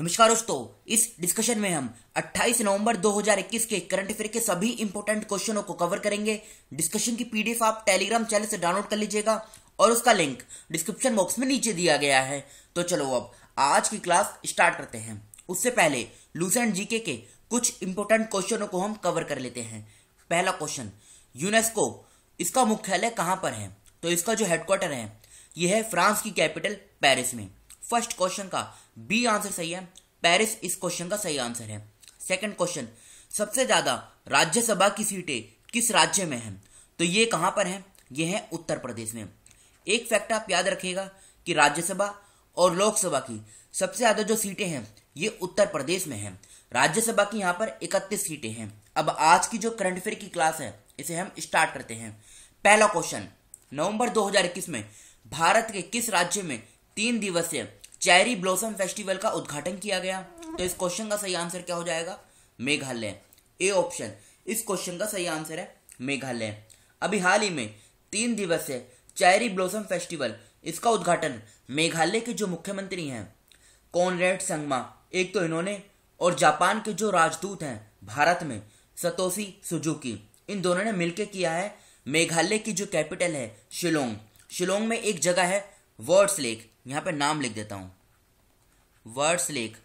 नमस्कार दोस्तों इस डिस्कशन में हम 28 नवंबर 2021 के करंट अफेयर के सभी इंपोर्टेंट क्वेश्चनों को कवर करेंगे डिस्कशन की पीडीएफ आप टेलीग्राम चैनल से डाउनलोड कर लीजिएगा और उसका लिंक डिस्क्रिप्शन बॉक्स में नीचे दिया गया है तो चलो अब आज की क्लास स्टार्ट करते हैं उससे पहले लूसेंट जीके के कुछ इंपोर्टेंट क्वेश्चनों को हम कवर कर लेते हैं पहला क्वेश्चन यूनेस्को इसका मुख्यालय कहां पर है तो इसका जो हेडक्वार्टर है यह है फ्रांस की कैपिटल पेरिस में फर्स्ट क्वेश्चन का बी आंसर सही है पेरिस इस क्वेश्चन का सही आंसर है सेकंड क्वेश्चन सबसे ज्यादा राज्यसभा की सीटें किस राज्य में हैं तो ये कहां पर हैं ये हैं उत्तर प्रदेश में एक फैक्ट आप याद रखिएगा कि राज्यसभा और लोकसभा की सबसे ज्यादा जो सीटें हैं ये उत्तर प्रदेश में हैं राज्यसभा की यहाँ पर इकतीस सीटें हैं अब आज की जो करंट अफेयर की क्लास है इसे हम स्टार्ट करते हैं पहला क्वेश्चन नवंबर 2021 में भारत के किस राज्य में तीन दिवसीय चेरी ब्लॉसम फेस्टिवल का उद्घाटन किया गया तो इस क्वेश्चन का सही आंसर क्या हो जाएगा मेघालय ए ऑप्शन इस क्वेश्चन का सही आंसर है मेघालय अभी हाल ही में तीन दिवसीय चेरी ब्लॉसम फेस्टिवल इसका उद्घाटन मेघालय के जो मुख्यमंत्री हैं कॉनरेड संगमा एक तो इन्होंने और जापान के जो राजदूत हैं भारत में सतोसी सुजुकी इन दोनों ने मिलकर किया है मेघालय की जो कैपिटल है शिलोंग शिलोंग में एक जगह है वर्ड्स लेक यहाँ पर नाम लिख देता हूँ वर्ड्स लेख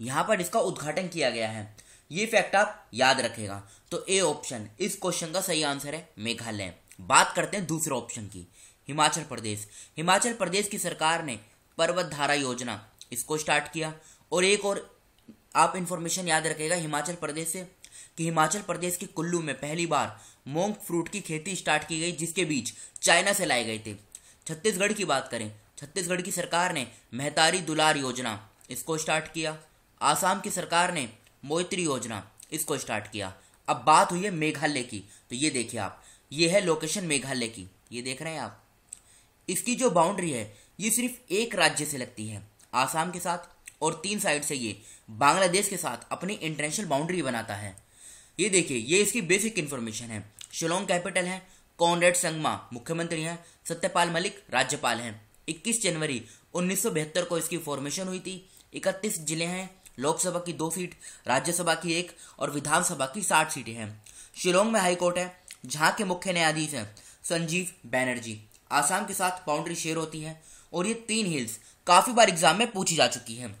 यहाँ पर इसका उद्घाटन किया गया है ये फैक्ट आप याद रखेगा तो ए ऑप्शन इस क्वेश्चन का सही आंसर है मेघालय बात करते हैं दूसरे ऑप्शन की हिमाचल प्रदेश हिमाचल प्रदेश की सरकार ने पर्वत धारा योजना इसको स्टार्ट किया और एक और आप इंफॉर्मेशन याद रखेगा हिमाचल प्रदेश से कि हिमाचल प्रदेश के कुल्लू में पहली बार मोंग फ्रूट की खेती स्टार्ट की गई जिसके बीच चाइना से लाए गए थे छत्तीसगढ़ की बात करें छत्तीसगढ़ की सरकार ने मेहतारी दुलार योजना इसको स्टार्ट किया आसाम की सरकार ने मोत्री योजना इसको स्टार्ट किया अब बात हुई है मेघालय की तो ये देखिए आप ये है लोकेशन मेघालय की ये देख रहे हैं आप इसकी जो बाउंड्री है ये सिर्फ एक राज्य से लगती है आसाम के साथ और तीन साइड से ये बांग्लादेश के साथ अपनी इंटरनेशनल बाउंड्री बनाता है ये देखिए ये इसकी बेसिक इन्फॉर्मेशन है शिलोंग कैपिटल है कॉनरेड संगमा मुख्यमंत्री हैं सत्यपाल मलिक राज्यपाल हैं 21 जनवरी 1972 को इसकी फॉर्मेशन हुई थी 31 जिले हैं लोकसभा की दो सीट राज्यसभा की एक और विधानसभा की साठ सीटें हैं शिलोंग में हाईकोर्ट है जहाँ के मुख्य न्यायाधीश हैं संजीव बैनर्जी आसाम के साथ बाउंड्री शेयर होती है और ये तीन हिल्स काफ़ी बार एग्जाम में पूछी जा चुकी हैं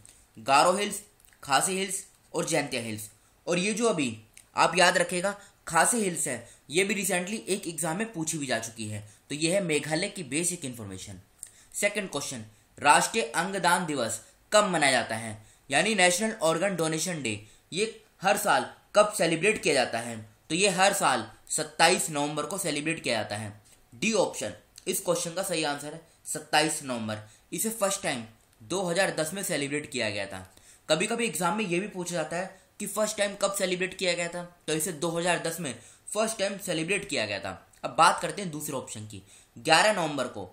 गारो हिल्स खासी हिल्स और जैंतिया हिल्स और ये जो अभी आप याद रखेगा खासे हिल्स है ये भी रिसेंटली एक एग्जाम में पूछी भी जा चुकी है तो यह है मेघालय की बेसिक इन्फॉर्मेशन सेकेंड क्वेश्चन राष्ट्रीय अंगदान दिवस कब मनाया जाता है यानी नेशनल ऑर्गन डोनेशन डे ये हर साल कब सेलिब्रेट किया जाता है तो ये हर साल 27 नवंबर को सेलिब्रेट किया जाता है डी ऑप्शन इस क्वेश्चन का सही आंसर है 27 नवंबर इसे फर्स्ट टाइम 2010 में सेलिब्रेट किया गया था कभी कभी एग्जाम में ये भी पूछा जाता है कि फर्स्ट टाइम कब सेलिब्रेट किया गया था तो इसे 2010 में फर्स्ट टाइम सेलिब्रेट किया गया था अब बात करते हैं दूसरे ऑप्शन की 11 नवंबर को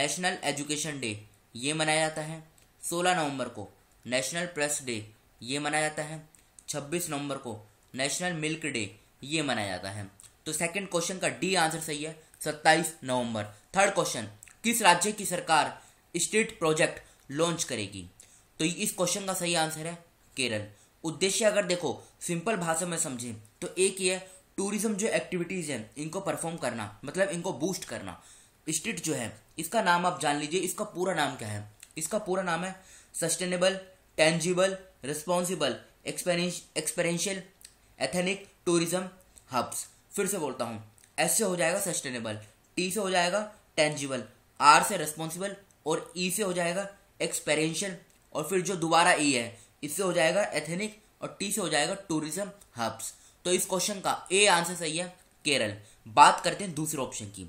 नेशनल एजुकेशन डे ये मनाया जाता है 16 नवंबर को नेशनल प्रेस डे ये मनाया जाता है 26 नवंबर को नेशनल मिल्क डे ये मनाया जाता है तो सेकेंड क्वेश्चन का डी आंसर सही है 27 नवंबर थर्ड क्वेश्चन किस राज्य की सरकार स्टेट प्रोजेक्ट लॉन्च करेगी तो इस क्वेश्चन का सही आंसर है केरल उद्देश्य अगर देखो सिंपल भाषा में समझें तो एक ये टूरिज्म जो एक्टिविटीज़ हैं इनको परफॉर्म करना मतलब इनको बूस्ट करना स्ट्रीट जो है इसका नाम आप जान लीजिए इसका पूरा नाम क्या है इसका पूरा नाम है sustainable tangible responsible experiential ethnic tourism hubs फिर से बोलता हूँ एस से हो जाएगा सस्टेनेबल टी से हो जाएगा टेंजिबल आर से रिस्पॉन्सिबल और ई e से हो जाएगा एक्सपेरेंशियल और फिर जो दोबारा ई e है इससे हो जाएगा एथेनिक और टी से हो जाएगा टूरिज्म हब्स तो इस क्वेश्चन का ए आंसर सही है केरल बात करते हैं दूसरे ऑप्शन की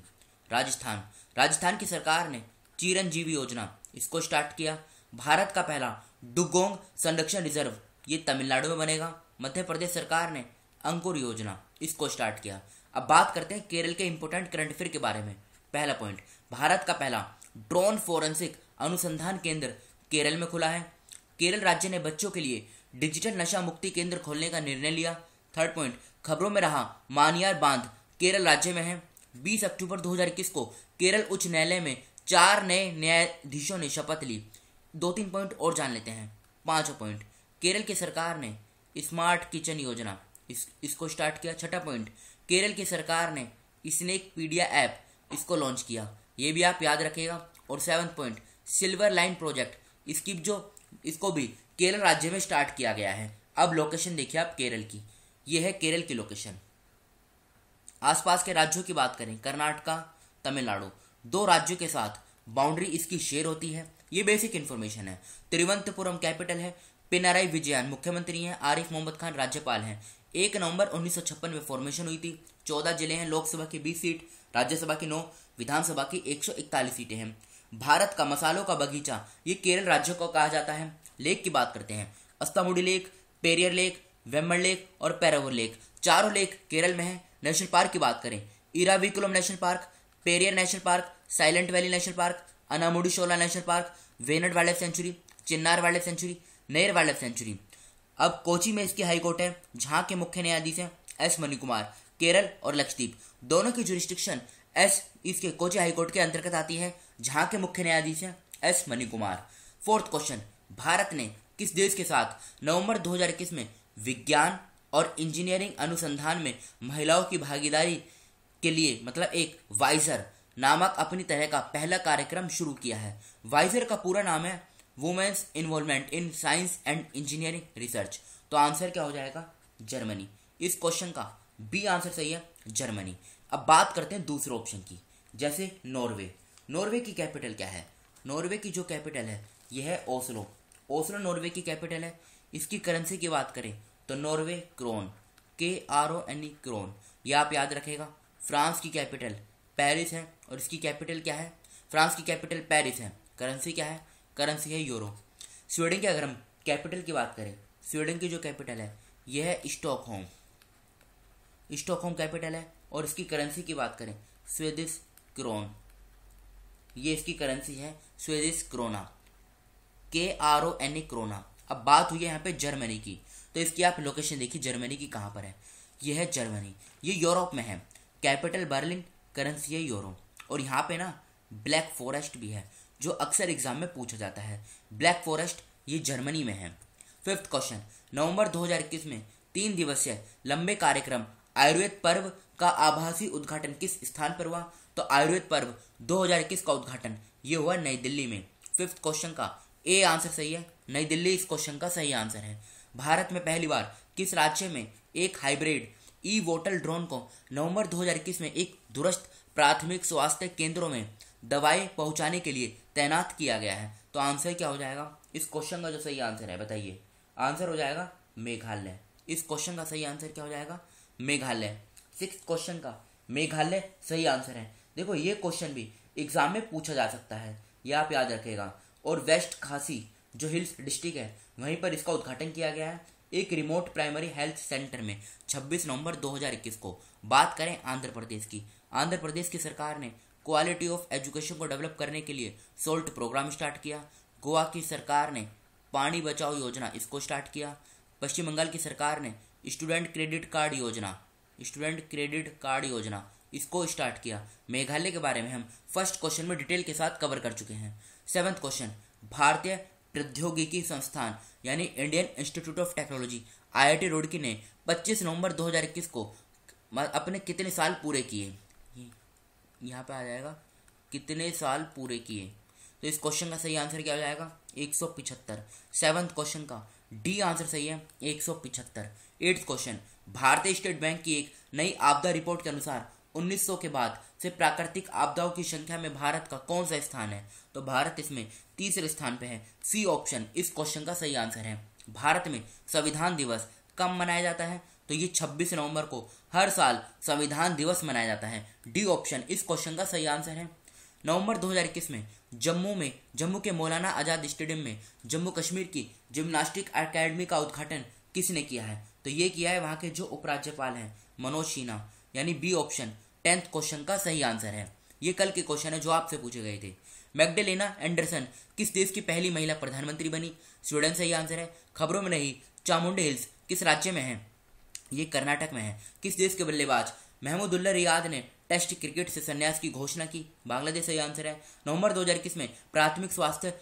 राजस्थान राजस्थान की सरकार ने चिरंजीवी योजना इसको स्टार्ट किया भारत का पहला डुगोंग संरक्षण रिजर्व ये तमिलनाडु में बनेगा मध्य प्रदेश सरकार ने अंकुर योजना इसको स्टार्ट किया अब बात करते हैं केरल के इंपोर्टेंट करंट अफेयर के बारे में पहला पॉइंट भारत का पहला ड्रोन फोरेंसिक अनुसंधान केंद्र केरल में खुला है केरल राज्य ने बच्चों के लिए डिजिटल नशा मुक्ति केंद्र खोलने का निर्णय लिया थर्ड पॉइंट खबरों में रहा मानियार बांध केरल राज्य में है 20 अक्टूबर 2021 को केरल उच्च न्यायालय में चार नए न्यायाधीशों ने शपथ ली दो तीन पॉइंट और जान लेते हैं पांचवा पॉइंट केरल की सरकार ने स्मार्ट किचन योजना इस, इसको स्टार्ट किया छठा पॉइंट केरल की सरकार ने स्नेक पीडिया ऐप इसको लॉन्च किया ये भी आप याद रखेगा और seven point silver line project इसकी जो इसको भी केरल राज्य में स्टार्ट किया गया है अब लोकेशन देखिए आप केरल की ये है केरल की लोकेशन आसपास के राज्यों की बात करें कर्नाटका तमिलनाडु दो राज्यों के साथ बाउंड्री इसकी शेयर होती है ये बेसिक इन्फॉर्मेशन है तिरुवंतपुरम कैपिटल है पिनाराई विजयन मुख्यमंत्री हैं आरिफ मोहम्मद खान राज्यपाल हैं एक नवंबर उन्नीस में फॉर्मेशन हुई थी चौदह जिले हैं लोकसभा की बीस सीट राज्यसभा की नौ विधानसभा की एक सीटें हैं भारत का मसालों का बगीचा ये केरल राज्य को कहा जाता है लेक की बात करते हैं Ashtamudi lake Periyar lake Vembanad lake और पैरावर लेक चारों लेक केरल में है नेशनल पार्क की बात करें Eravikulam national park Periyar national park silent valley national park Anamudi Shola national park Wayanad wildlife sanctuary Chinnar wildlife sanctuary Neyyar wildlife sanctuary अब कोची में इसकी हाईकोर्ट है जहाँ के मुख्य न्यायाधीश हैं एस मनी कुमार केरल और लक्षद्वीप दोनों की जुरिस्टिक्शन एस इसके कोची हाईकोर्ट के अंतर्गत आती है जहां के मुख्य न्यायाधीश हैं S Mani Kumar fourth question Bharat ने किस देश के साथ नवंबर 2021 में विज्ञान और इंजीनियरिंग अनुसंधान में महिलाओं की भागीदारी के लिए मतलब एक वाइजर नामक अपनी तरह का पहला कार्यक्रम शुरू किया है वाइजर का पूरा नाम है women's involvement in science and engineering research तो आंसर क्या हो जाएगा जर्मनी इस क्वेश्चन का बी आंसर सही है जर्मनी अब बात करते हैं दूसरे ऑप्शन की जैसे नॉर्वे नॉर्वे की कैपिटल क्या है नॉर्वे की जो कैपिटल है यह है ओसलो ओसलो नॉर्वे की कैपिटल है इसकी करेंसी की बात करें तो Norway krone K R O N E krone यह आप याद रखेगा फ्रांस की कैपिटल पेरिस है और इसकी कैपिटल क्या है फ्रांस की कैपिटल पेरिस है करेंसी क्या है करेंसी है यूरो स्वीडन की अगर हम कैपिटल की बात करें स्वीडन की जो कैपिटल है यह है स्टॉकहोम स्टॉकहोम कैपिटल है और इसकी करेंसी की बात करें स्वेदिश क्रोन ये इसकी करेंसी है स्वेजिस krona K R O N A krona अब बात हुई है यहाँ पे जर्मनी की तो इसकी आप लोकेशन देखिए जर्मनी की कहाँ पर है ये है जर्मनी ये यूरोप में है कैपिटल बर्लिन करेंसी है यूरो और यहाँ पे ना ब्लैक फॉरेस्ट भी है जो अक्सर एग्जाम में पूछा जाता है ब्लैक फॉरेस्ट ये जर्मनी में है फिफ्थ क्वेश्चन नवंबर 2021 में तीन दिवसीय लंबे कार्यक्रम आयुर्वेद पर्व का आभासी उद्घाटन किस स्थान पर हुआ तो आयुर्वेद पर्व 2021 का उद्घाटन ये हुआ नई दिल्ली में फिफ्थ क्वेश्चन का ए आंसर सही है नई दिल्ली इस क्वेश्चन का सही आंसर है भारत में पहली बार किस राज्य में एक हाइब्रिड ई वोटल ड्रोन को नवंबर 2021 में एक दुरुस्त प्राथमिक स्वास्थ्य केंद्रों में दवाएं पहुंचाने के लिए तैनात किया गया है तो आंसर क्या हो जाएगा इस क्वेश्चन का जो सही आंसर है बताइए आंसर हो जाएगा मेघालय इस क्वेश्चन का सही आंसर क्या हो जाएगा मेघालय सिक्स क्वेश्चन का मेघालय सही आंसर है देखो ये क्वेश्चन भी एग्जाम में पूछा जा सकता है ये आप याद रखेगा और वेस्ट खासी जो हिल्स डिस्ट्रिक्ट है वहीं पर इसका उद्घाटन किया गया है एक रिमोट प्राइमरी हेल्थ सेंटर में 26 नवंबर 2021 को बात करें आंध्र प्रदेश की आंध्र प्रदेश की सरकार ने क्वालिटी ऑफ एजुकेशन को डेवलप करने के लिए सोल्ट प्रोग्राम स्टार्ट किया गोवा की सरकार ने पानी बचाओ योजना इसको स्टार्ट किया पश्चिम बंगाल की सरकार ने स्टूडेंट क्रेडिट कार्ड योजना स्टूडेंट क्रेडिट कार्ड योजना इसको स्टार्ट किया मेघालय के बारे में हम फर्स्ट क्वेश्चन में डिटेल के साथ कवर कर चुके हैं सेवन्थ क्वेश्चन भारतीय प्रौद्योगिकी संस्थान यानी Indian institute of technology I Roorkee ने 25 नवंबर 2021 को अपने कितने साल पूरे किए यहाँ पे आ जाएगा कितने साल पूरे किए तो इस क्वेश्चन का सही आंसर क्या हो जाएगा एक सौ पिछहत्तर सेवन्थ क्वेश्चन का डी आंसर सही है एक सौ पिछहत्तर एट्थ क्वेश्चन भारतीय स्टेट बैंक की एक नई आपदा रिपोर्ट के अनुसार 1900 के बाद से प्राकृतिक आपदाओं की संख्या में भारत का कौन सा स्थान है तो भारत इसमें तीसरे स्थान पे है सी ऑप्शन इस क्वेश्चन का सही आंसर है भारत में संविधान दिवस कब मनाया जाता है तो ये 26 नवंबर को हर साल संविधान दिवस मनाया जाता है डी ऑप्शन इस क्वेश्चन का सही आंसर है नवंबर 2021 में जम्मू में जम्मू के मौलाना आज़ाद स्टेडियम में जम्मू कश्मीर की जिम्नास्टिक अकेडमी का उद्घाटन किसने किया है तो ये किया है वहाँ के जो उपराज्यपाल हैं मनोज सिन्हा यानी बी ऑप्शन टेंथ क्वेश्चन का सही आंसर है ये कल के क्वेश्चन है जो आपसे पूछे गए थे मैगडेलेना एंडरसन किस देश की पहली महिला प्रधानमंत्री बनी स्वीडन सही आंसर है खबरों में नहीं चामुंडे हिल्स किस राज्य में है ये कर्नाटक में है किस देश के बल्लेबाज महमूदुल्ला रियाद ने टेस्ट क्रिकेट से संन्यास की घोषणा की बांग्लादेश सही आंसर है नवंबर 2021 में प्राथमिक स्वास्थ्य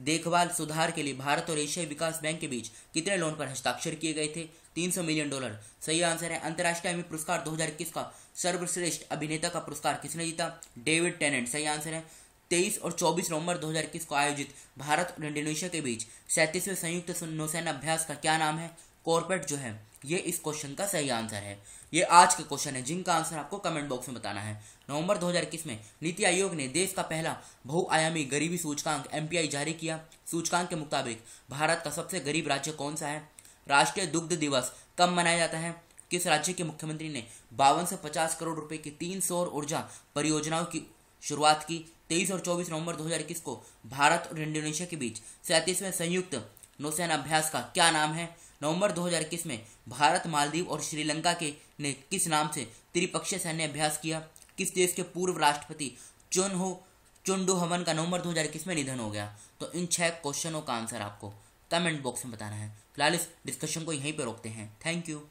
देखभाल सुधार के लिए भारत और एशियाई विकास बैंक के बीच कितने लोन पर हस्ताक्षर किए गए थे 300 मिलियन डॉलर सही आंसर है अंतर्राष्ट्रीय एमी पुरस्कार 2021 का सर्वश्रेष्ठ अभिनेता का पुरस्कार किसने जीता डेविड टेनेंट सही आंसर है 23 और 24 नवंबर 2021 को आयोजित भारत और इंडोनेशिया के बीच सैंतीसवें संयुक्त नौसेना अभ्यास का क्या नाम है कॉर्पोरेट जो है ये इस क्वेश्चन का सही आंसर है ये आज के क्वेश्चन है जिनका आंसर आपको कमेंट बॉक्स में बताना है नवंबर 2021 में नीति आयोग ने देश का पहला बहुआयामी गरीबी सूचकांक एम जारी किया सूचकांक के मुताबिक भारत का सबसे गरीब राज्य कौन सा है राष्ट्रीय दुग्ध दिवस कब मनाया जाता है किस राज्य के मुख्यमंत्री ने बावन से पचास करोड़ रुपए की तीन सौर ऊर्जा परियोजनाओं की शुरुआत की तेईस और चौबीस नवंबर दो को भारत और इंडोनेशिया के बीच सैंतीसवें संयुक्त नौसेना अभ्यास का क्या नाम है नवंबर 2021 में भारत मालदीव और श्रीलंका के ने किस नाम से त्रिपक्षीय सैन्य अभ्यास किया किस देश के पूर्व राष्ट्रपति चुन हो चुंडू हवन का नवंबर 2021 में निधन हो गया तो इन छह क्वेश्चनों का आंसर आपको कमेंट बॉक्स में बताना है फिलहाल इस डिस्कशन को यहीं पर रोकते हैं थैंक यू